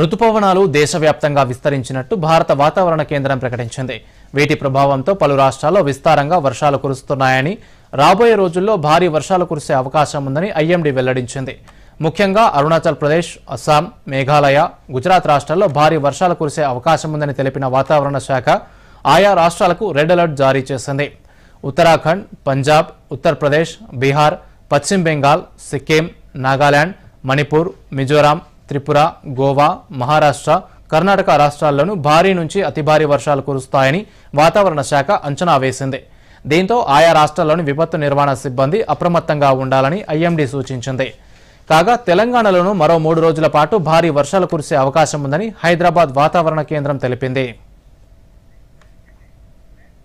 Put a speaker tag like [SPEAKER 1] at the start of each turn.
[SPEAKER 1] రుతుపవనాలు దేశవ్యాప్తంగా విస్తరించినట్టు భారత వాతావరణ కేంద్రం ప్రకటించింది వీటి ప్రభావంతో పలు రాష్ట్రాల్లో విస్తారంగా వర్షాలు కురుస్తున్నాయని రాబోయే రోజుల్లో భారీ వర్షాలు కురిసే అవకాశం ఉందని ఐఎండీ వెల్లడించింది ముఖ్యంగా అరుణాచల్ ప్రదేశ్ అస్సాం మేఘాలయ గుజరాత్ రాష్ట్రాల్లో భారీ వర్షాలు కురిసే అవకాశం ఉందని తెలిపిన వాతావరణ శాఖ ఆయా రాష్ట్రాలకు రెడ్ అలర్ట్ జారీ చేసింది ఉత్తరాఖండ్ పంజాబ్ ఉత్తరప్రదేశ్ బీహార్ పశ్చిమ బెంగాల్ సిక్కిం నాగాలాండ్ మణిపూర్ మిజోరాం త్రిపుర గోవా మహారాష్ట్ర కర్ణాటక రాష్ట్రాల్లోనూ భారీ నుంచి అతి భారీ వర్షాలు కురుస్తాయని వాతావరణ శాఖ అంచనా వేసింది దీంతో ఆయా రాష్ట్రాల్లోని విపత్తు నిర్వహణ సిబ్బంది అప్రమత్తంగా ఉండాలని ఐఎండీ సూచించింది కాగా తెలంగాణలోనూ మరో మూడు రోజుల పాటు భారీ వర్షాలు కురిసే అవకాశం ఉందని హైదరాబాద్ వాతావరణ కేంద్రం తెలిపింది